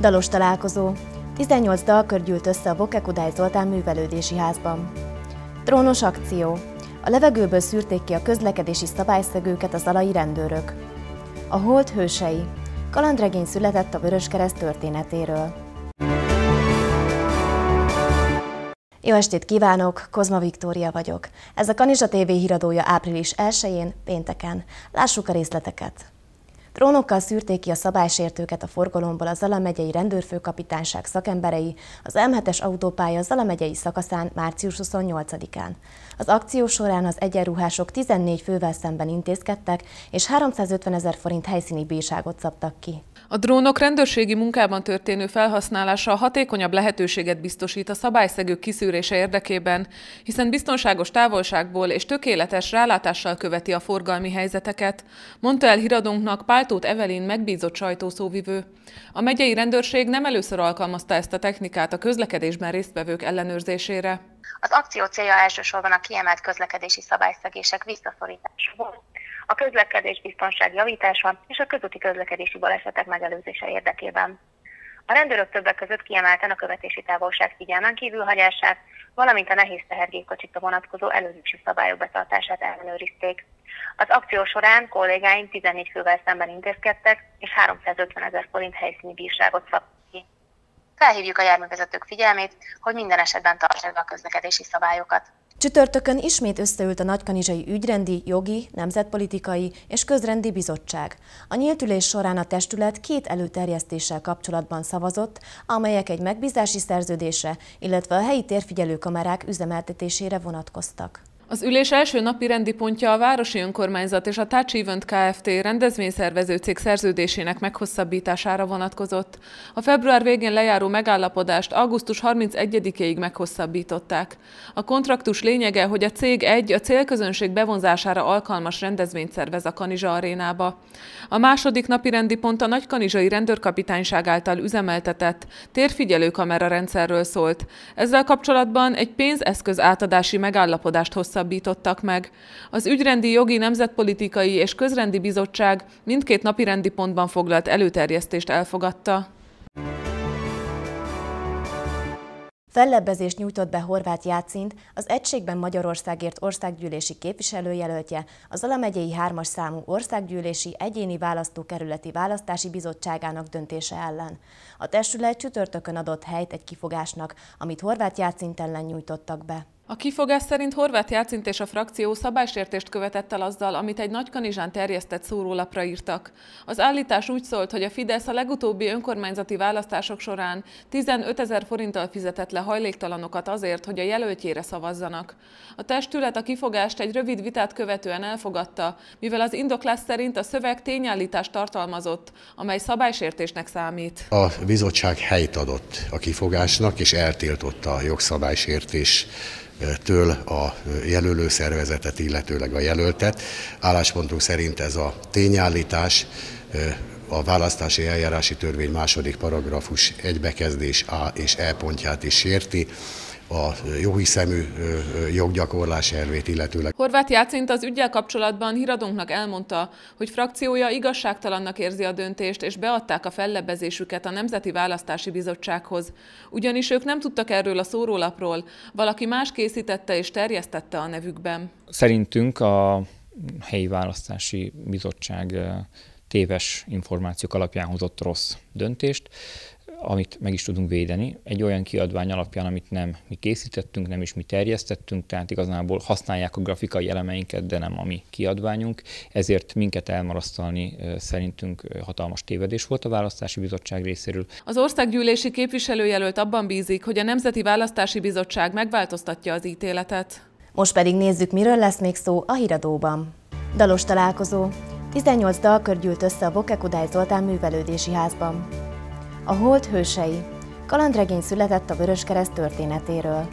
Dalos találkozó. 18 dal gyűlt össze a Bokekudály Zoltán művelődési házban. Trónos akció. A levegőből szűrték ki a közlekedési szabályszegőket az alai rendőrök. A Hold hősei. Kalandregény született a Vöröskereszt történetéről. Jó estét kívánok, Kozma Viktória vagyok. Ez a Kanizsa TV híradója április 1-én, pénteken. Lássuk a részleteket! Drónokkal szűrték ki a szabálysértőket a forgalomból a Zala megyei rendőrfőkapitányság szakemberei az M7-es autópálya Zala megyei szakaszán március 28-án. Az akció során az egyenruhások 14 fővel szemben intézkedtek, és 350 ezer forint helyszíni bírságot szabtak ki. A drónok rendőrségi munkában történő felhasználása hatékonyabb lehetőséget biztosít a szabályszegők kiszűrése érdekében, hiszen biztonságos távolságból és tökéletes rálátással követi a forgalmi helyzeteket, mondta el híradónknak Páltót Evelin megbízott sajtószóvivő. A megyei rendőrség nem először alkalmazta ezt a technikát a közlekedésben résztvevők ellenőrzésére. Az akció célja elsősorban a kiemelt közlekedési szabályszegések visszaszorítása volt, a közlekedés biztonság javítása és a közúti közlekedési balesetek megelőzése érdekében. A rendőrök többek között kiemelten a követési távolság figyelmen kívül hagyását, valamint a nehéz tehergépkocsikra vonatkozó előzési szabályok betartását ellenőrizték. Az akció során kollégáim 14 fővel szemben intézkedtek, és 350 ezer forint helyszíni bírságot szabtak ki. Felhívjuk a járművezetők figyelmét, hogy minden esetben tartsák a közlekedési szabályokat. Csütörtökön ismét összeült a Nagykanizsai Ügyrendi, Jogi, Nemzetpolitikai és Közrendi Bizottság. A nyílt ülés során a testület két előterjesztéssel kapcsolatban szavazott, amelyek egy megbízási szerződésre, illetve a helyi térfigyelő kamerák üzemeltetésére vonatkoztak. Az ülés első napi rendi pontja a Városi Önkormányzat és a Touch Event Kft. rendezvényszervező cég szerződésének meghosszabbítására vonatkozott. A február végén lejáró megállapodást augusztus 31-ig meghosszabbították. A kontraktus lényege, hogy a cég egy a célközönség bevonzására alkalmas rendezvényt szervez a Kanizsa arénába. A második napi rendi pont a Nagykanizsai Rendőrkapitányság által üzemeltetett térfigyelő kamera rendszerről szólt. Ezzel kapcsolatban egy pénzeszköz átadási megállapodást hosszabbították hosszabbítottak meg. Az Ügyrendi Jogi Nemzetpolitikai és Közrendi Bizottság mindkét napirendi pontban foglalt előterjesztést elfogadta. Fellebbezést nyújtott be Horváth Jácint, az Egységben Magyarországért országgyűlési képviselőjelöltje, az Alamegyei 3 számú országgyűlési egyéni választókerületi választási bizottságának döntése ellen. A testület csütörtökön adott helyt egy kifogásnak, amit Horváth Jácint ellen nyújtottak be. A kifogás szerint Horváth Jácint és a frakció szabálysértést követett el azzal, amit egy nagykanizsán terjesztett szórólapra írtak. Az állítás úgy szólt, hogy a Fidesz a legutóbbi önkormányzati választások során 15 ezer forinttal fizetett le hajléktalanokat azért, hogy a jelöltjére szavazzanak. A testület a kifogást egy rövid vitát követően elfogadta, mivel az indoklás szerint a szöveg tényállítást tartalmazott, amely szabálysértésnek számít. A bizottság helyt adott a kifogásnak, és eltiltotta a jogszabálysértés től a jelölő szervezetet, illetőleg a jelöltet. Álláspontunk szerint ez a tényállítás a választási eljárási törvény második paragrafus egybekezdés A és E pontját is sérti, a jóhiszemű joggyakorlás elvét illetőleg. Horváth Jácint az ügyel kapcsolatban híradónknak elmondta, hogy frakciója igazságtalannak érzi a döntést, és beadták a fellebezésüket a Nemzeti Választási Bizottsághoz. Ugyanis ők nem tudtak erről a szórólapról, valaki más készítette és terjesztette a nevükben. Szerintünk a helyi választási bizottság téves információk alapján hozott rossz döntést amit meg is tudunk védeni, egy olyan kiadvány alapján, amit nem mi készítettünk, nem is mi terjesztettünk, tehát igazából használják a grafikai elemeinket, de nem a mi kiadványunk, ezért minket elmarasztalni szerintünk hatalmas tévedés volt a választási bizottság részéről. Az országgyűlési képviselőjelölt abban bízik, hogy a Nemzeti Választási Bizottság megváltoztatja az ítéletet. Most pedig nézzük, miről lesz még szó a híradóban. Dalos találkozó. 18 dal gyűlt össze a Bokekudály Zoltán művelődési házban. A Hold hősei. Kalandregény született a Vöröskereszt történetéről.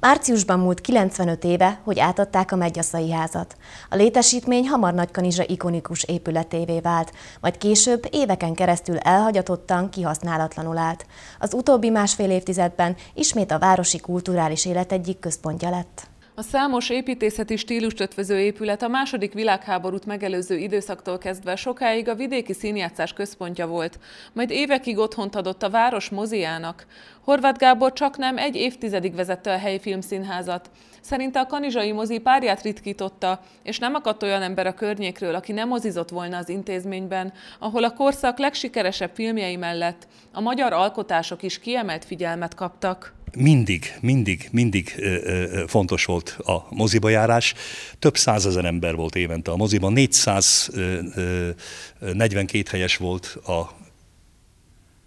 Márciusban múlt 95 éve, hogy átadták a Megyaszai házat. A létesítmény hamar Nagykanizsa ikonikus épületévé vált, majd később éveken keresztül elhagyatottan, kihasználatlanul állt. Az utóbbi másfél évtizedben ismét a városi kulturális élet egyik központja lett. A számos építészeti stílust ötvöző épület a második világháborút megelőző időszaktól kezdve sokáig a vidéki színjátszás központja volt, majd évekig otthont adott a város moziának. Horváth Gábor csak nem egy évtizedig vezette a helyi filmszínházat. Szerinte a kanizsai mozi párját ritkította, és nem akadt olyan ember a környékről, aki nem mozizott volna az intézményben, ahol a korszak legsikeresebb filmjei mellett a magyar alkotások is kiemelt figyelmet kaptak mindig, mindig, mindig fontos volt a moziba járás. Több százezer ember volt évente a moziban, 442 helyes volt a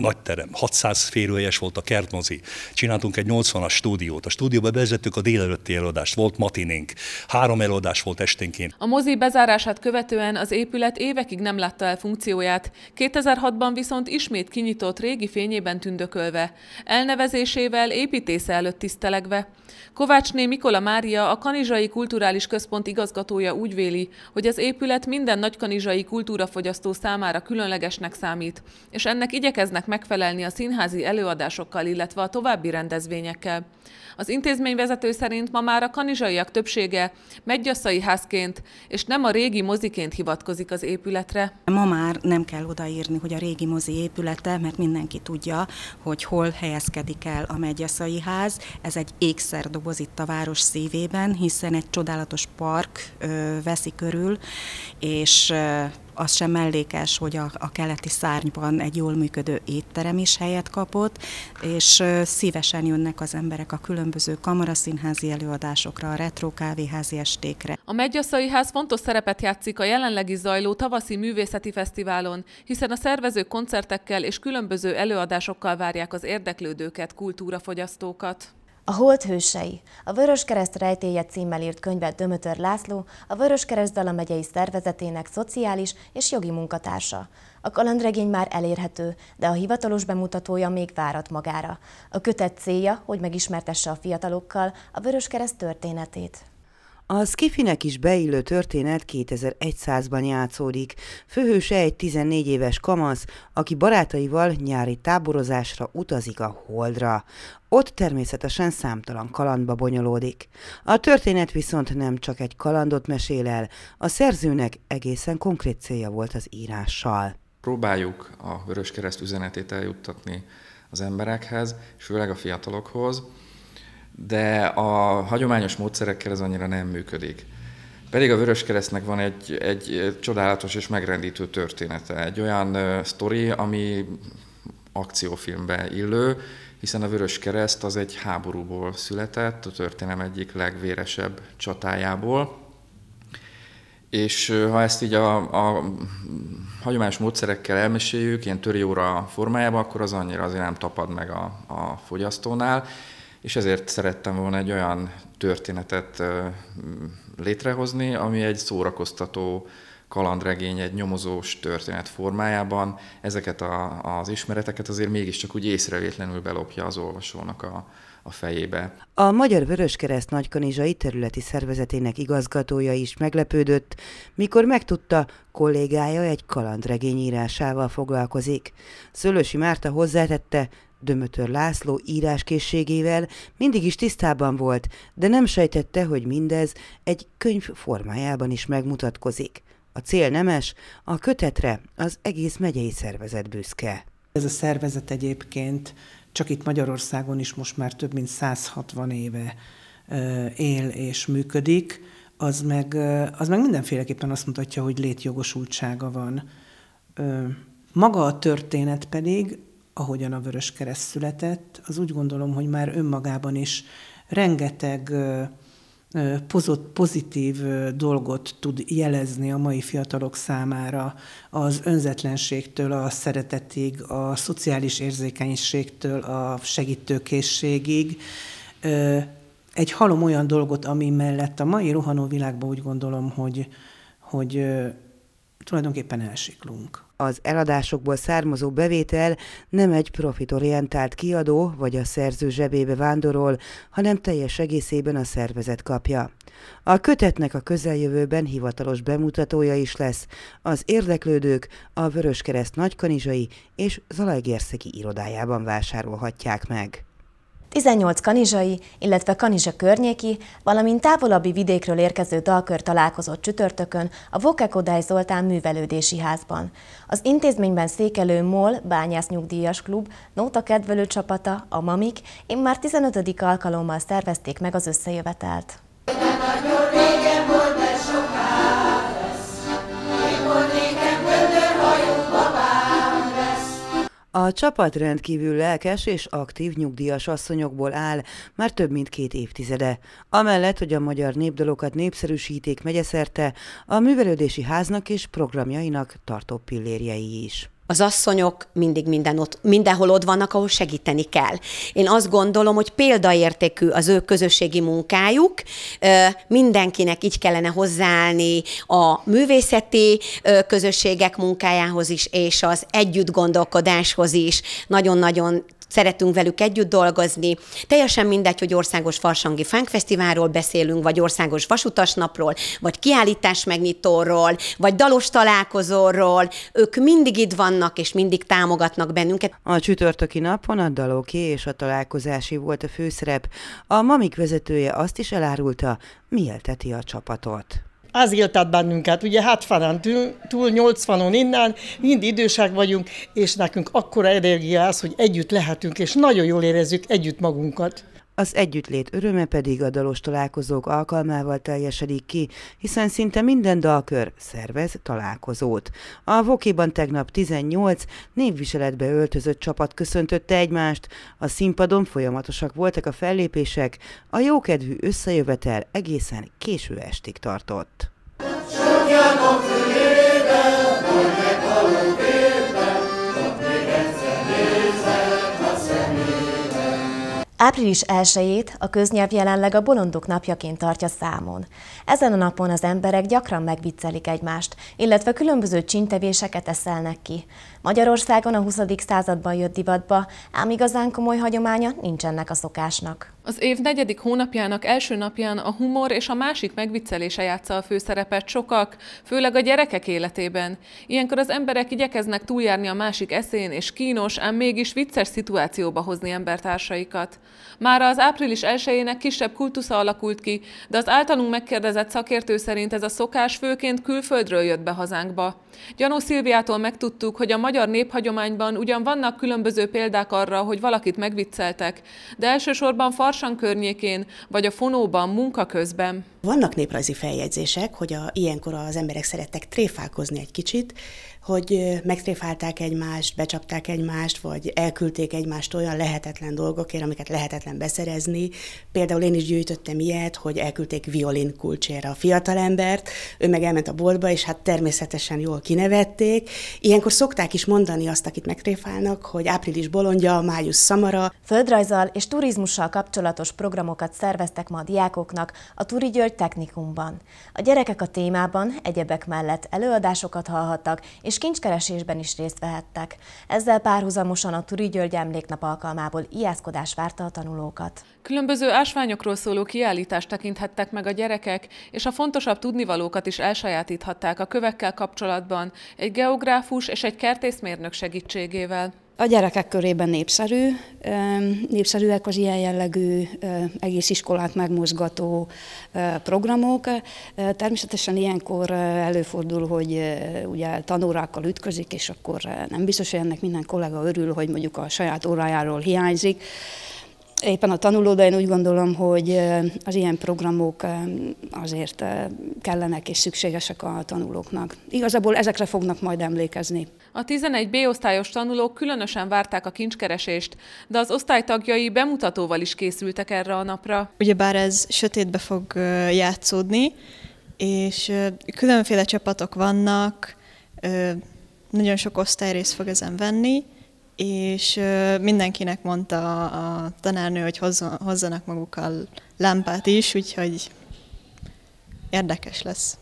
nagy terem, 600 férőhelyes volt a kertmozi, csináltunk egy 80-as stúdiót, a stúdióba bevezettük a délelőtti előadást, volt matinénk, három előadás volt esténként. A mozi bezárását követően az épület évekig nem látta el funkcióját, 2006-ban viszont ismét kinyitott régi fényében tündökölve, elnevezésével építésze előtt tisztelegve. Kovácsné Mikola Mária, a Kanizsai Kulturális Központ igazgatója úgy véli, hogy az épület minden nagykanizsai kultúrafogyasztó számára különlegesnek számít, és ennek igyekeznek megfelelni a színházi előadásokkal, illetve a további rendezvényekkel. Az intézményvezető szerint ma már a kanizsaiak többsége meggyasszai házként és nem a régi moziként hivatkozik az épületre. Ma már nem kell odaírni, hogy a régi mozi épülete, mert mindenki tudja, hogy hol helyezkedik el a meggyasszai ház. Ez egy ékszerdoboz itt a város szívében, hiszen egy csodálatos park ö, veszi körül, és ö, az sem mellékes, hogy a, a keleti szárnyban egy jól működő étterem is helyet kapott, és szívesen jönnek az emberek a különböző kamaraszínházi előadásokra, a retro kávéházi estékre. A Megyasszai Ház fontos szerepet játszik a jelenlegi zajló tavaszi művészeti fesztiválon, hiszen a szervezők koncertekkel és különböző előadásokkal várják az érdeklődőket, kultúrafogyasztókat. A Holt hősei, a Kereszt rejtélye címmel írt könyvet Dömötör László, a Kereszt Dala megyei szervezetének szociális és jogi munkatársa. A kalandregény már elérhető, de a hivatalos bemutatója még várat magára. A kötet célja, hogy megismertesse a fiatalokkal a Vöröskereszt történetét. A Skifinek is beillő történet 2100-ban játszódik. Főhőse egy 14 éves kamasz, aki barátaival nyári táborozásra utazik a Holdra. Ott természetesen számtalan kalandba bonyolódik. A történet viszont nem csak egy kalandot mesél el, a szerzőnek egészen konkrét célja volt az írással. Próbáljuk a Vöröskereszt üzenetét eljuttatni az emberekhez, és főleg a fiatalokhoz, de a hagyományos módszerekkel ez annyira nem működik. Pedig a Vöröskeresztnek van egy, egy csodálatos és megrendítő története, egy olyan sztori, ami akciófilmbe illő, hiszen a Vörös Kereszt az egy háborúból született, a történelem egyik legvéresebb csatájából. És ha ezt így a, a hagyományos módszerekkel elmeséljük, ilyen töri óra formájában, akkor az annyira azért nem tapad meg a, a fogyasztónál és ezért szerettem volna egy olyan történetet létrehozni, ami egy szórakoztató kalandregény, egy nyomozós történet formájában ezeket a, az ismereteket azért mégiscsak úgy észrevétlenül belopja az olvasónak a, a fejébe. A Magyar Vöröskereszt nagykanizsai területi szervezetének igazgatója is meglepődött, mikor megtudta, kollégája egy kalandregény írásával foglalkozik. Szőlősi Márta hozzátette, Dömötör László íráskészségével mindig is tisztában volt, de nem sejtette, hogy mindez egy könyv formájában is megmutatkozik. A cél nemes, a kötetre az egész megyei szervezet büszke. Ez a szervezet egyébként csak itt Magyarországon is most már több mint 160 éve él és működik, az meg, az meg mindenféleképpen azt mutatja, hogy létjogosultsága van. Maga a történet pedig ahogyan a Vörös Kereszt született, az úgy gondolom, hogy már önmagában is rengeteg pozitív dolgot tud jelezni a mai fiatalok számára, az önzetlenségtől, a szeretetig, a szociális érzékenységtől, a segítőkészségig. Egy halom olyan dolgot, ami mellett a mai rohanó világban úgy gondolom, hogy, hogy tulajdonképpen elsiklunk az eladásokból származó bevétel nem egy profitorientált kiadó vagy a szerző zsebébe vándorol, hanem teljes egészében a szervezet kapja. A kötetnek a közeljövőben hivatalos bemutatója is lesz. Az érdeklődők a Vöröskereszt nagykanizsai és zalaegerszegi irodájában vásárolhatják meg. 18 kanizsai, illetve kanizsa környéki, valamint távolabbi vidékről érkező dalkör találkozott csütörtökön a Vokekodály Zoltán művelődési házban. Az intézményben székelő MOL bányász nyugdíjas klub, Nóta kedvelő csapata, a Mamik, én már 15. alkalommal szervezték meg az összejövetelt. Nagyon régen A csapat rendkívül lelkes és aktív nyugdíjas asszonyokból áll már több mint két évtizede. Amellett, hogy a magyar népdalokat népszerűsíték megyeszerte, a művelődési háznak és programjainak tartó pillérjei is. Az asszonyok mindig minden ott, mindenhol ott vannak, ahol segíteni kell. Én azt gondolom, hogy példaértékű az ő közösségi munkájuk, mindenkinek így kellene hozzáállni a művészeti közösségek munkájához is, és az együtt gondolkodáshoz is. Nagyon-nagyon szeretünk velük együtt dolgozni. Teljesen mindegy, hogy országos farsangi fánkfesztiválról beszélünk, vagy országos vasutasnapról, vagy kiállítás megnyitóról, vagy dalos találkozóról. Ők mindig itt vannak, és mindig támogatnak bennünket. A csütörtöki napon a daloké és a találkozási volt a főszerep. A Mamik vezetője azt is elárulta, mi a csapatot az éltet bennünket, ugye 70-en hát túl, túl 80-on innen, mind idősek vagyunk, és nekünk akkora energia az, hogy együtt lehetünk, és nagyon jól érezzük együtt magunkat. Az együttlét öröme pedig a dalos találkozók alkalmával teljesedik ki, hiszen szinte minden dalkör szervez találkozót. A Vokiban tegnap 18 névviseletbe öltözött csapat köszöntötte egymást, a színpadon folyamatosak voltak a fellépések, a jókedvű összejövetel egészen késő estig tartott. Sokjátok! Április 1 a köznyelv jelenleg a bolondok napjaként tartja számon. Ezen a napon az emberek gyakran megviccelik egymást, illetve különböző csintevéseket eszelnek ki. Magyarországon a 20. században jött divatba, ám igazán komoly hagyománya nincsennek a szokásnak. Az év negyedik hónapjának első napján a humor és a másik megviccelése játsza a főszerepet sokak, főleg a gyerekek életében. Ilyenkor az emberek igyekeznek túljárni a másik eszén és kínos, ám mégis vicces szituációba hozni embertársaikat. Már az április 1 kisebb kultusza alakult ki, de az általunk megkérdezett szakértő szerint ez a szokás főként külföldről jött be hazánkba. Gyanú Szilviától megtudtuk, hogy a magyar néphagyományban ugyan vannak különböző példák arra, hogy valakit megvicceltek, de elsősorban fars Marsan környékén, vagy a Fonóban munka közben. Vannak néprajzi feljegyzések, hogy a, ilyenkor az emberek szerettek tréfálkozni egy kicsit, hogy megtréfálták egymást, becsapták egymást, vagy elküldték egymást olyan lehetetlen dolgokért, amiket lehetetlen beszerezni. Például én is gyűjtöttem ilyet, hogy elküldték violin kulcsért a fiatalembert, ő meg elment a boltba, és hát természetesen jól kinevették. Ilyenkor szokták is mondani azt, akit megtréfálnak, hogy április bolondja, május szamara. Földrajzal és turizmussal kapcsolatos programokat szerveztek ma a diákoknak a Turi György Technikumban. A gyerekek a témában egyebek mellett előadásokat hallhattak, és kincskeresésben is részt vehettek. Ezzel párhuzamosan a Turi György emléknap alkalmából ijászkodás várta a tanulókat. Különböző ásványokról szóló kiállítást tekinthettek meg a gyerekek, és a fontosabb tudnivalókat is elsajátíthatták a kövekkel kapcsolatban, egy geográfus és egy kertészmérnök segítségével. A gyerekek körében népszerű, népszerűek az ilyen jellegű egész iskolát megmozgató programok. Természetesen ilyenkor előfordul, hogy ugye tanórákkal ütközik, és akkor nem biztos, hogy ennek minden kollega örül, hogy mondjuk a saját órájáról hiányzik éppen a de én úgy gondolom, hogy az ilyen programok azért kellenek és szükségesek a tanulóknak. Igazából ezekre fognak majd emlékezni. A 11 B-osztályos tanulók különösen várták a kincskeresést, de az osztálytagjai bemutatóval is készültek erre a napra. Ugyebár ez sötétbe fog játszódni, és különféle csapatok vannak, nagyon sok osztályrész fog ezen venni, és mindenkinek mondta a, tanárnő, hogy hozzanak magukkal lámpát is, úgyhogy érdekes lesz.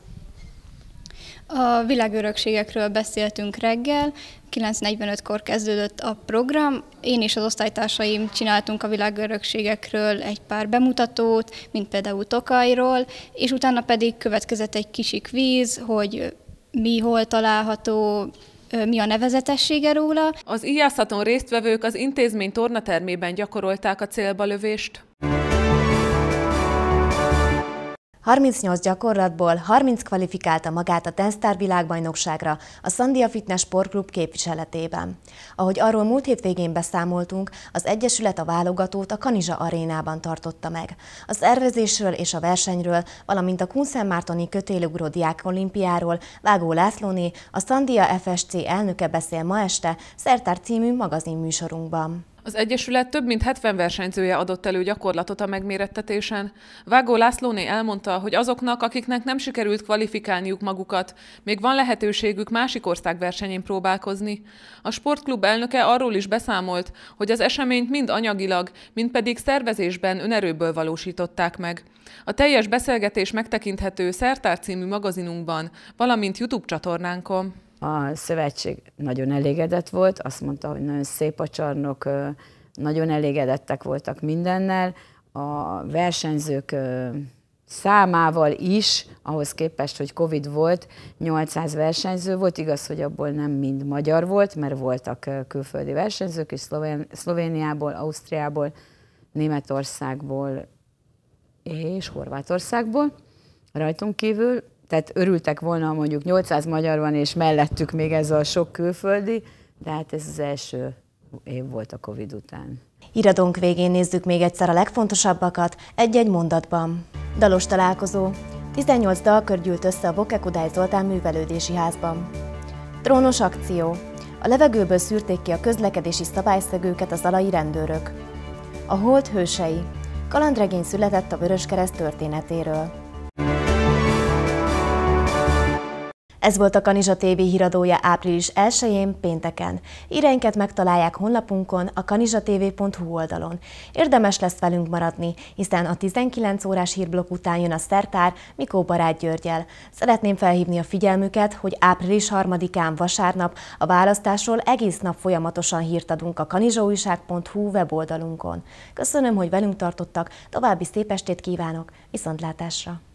A világörökségekről beszéltünk reggel, 9.45-kor kezdődött a program. Én és az osztálytársaim csináltunk a világörökségekről egy pár bemutatót, mint például Tokajról, és utána pedig következett egy kisik víz, hogy mi hol található, mi a nevezetessége róla. Az íjászaton résztvevők az intézmény tornatermében gyakorolták a célba lövést. 38 gyakorlatból 30 kvalifikálta magát a Tenstar világbajnokságra a Sandia Fitness Sport Club képviseletében. Ahogy arról múlt hétvégén beszámoltunk, az Egyesület a válogatót a Kanizsa arénában tartotta meg. A szervezésről és a versenyről, valamint a Mártoni kötélugró diák olimpiáról Vágó Lászlóné, a Sandia FSC elnöke beszél ma este Szertár című magazinműsorunkban. Az Egyesület több mint 70 versenyzője adott elő gyakorlatot a megmérettetésen. Vágó Lászlóné elmondta, hogy azoknak, akiknek nem sikerült kvalifikálniuk magukat, még van lehetőségük másik ország versenyén próbálkozni. A sportklub elnöke arról is beszámolt, hogy az eseményt mind anyagilag, mind pedig szervezésben önerőből valósították meg. A teljes beszélgetés megtekinthető Szertár című magazinunkban, valamint YouTube csatornánkon. A szövetség nagyon elégedett volt, azt mondta, hogy nagyon szép a csarnok, nagyon elégedettek voltak mindennel, a versenyzők számával is, ahhoz képest, hogy Covid volt, 800 versenyző volt, igaz, hogy abból nem mind magyar volt, mert voltak külföldi versenyzők is Szlovéniából, Ausztriából, Németországból és Horvátországból rajtunk kívül, tehát örültek volna, ha mondjuk 800 magyar van, és mellettük még ez a sok külföldi, de hát ez az első év volt a Covid után. Iradónk végén nézzük még egyszer a legfontosabbakat egy-egy mondatban. Dalos találkozó. 18 dal körgyűlt össze a Kudály Zoltán művelődési házban. Trónos akció. A levegőből szűrték ki a közlekedési szabályszegőket az alai rendőrök. A Hold hősei. Kalandregény született a Vöröskereszt történetéről. Ez volt a Kanizsa TV híradója április 1-én pénteken. Íreinket megtalálják honlapunkon, a kanizsatv.hu oldalon. Érdemes lesz velünk maradni, hiszen a 19 órás hírblokk után jön a szertár Mikó Barát Györgyel. Szeretném felhívni a figyelmüket, hogy április 3-án vasárnap a választásról egész nap folyamatosan hírt adunk a kanizsaújság.hu weboldalunkon. Köszönöm, hogy velünk tartottak, további szép estét kívánok, viszontlátásra!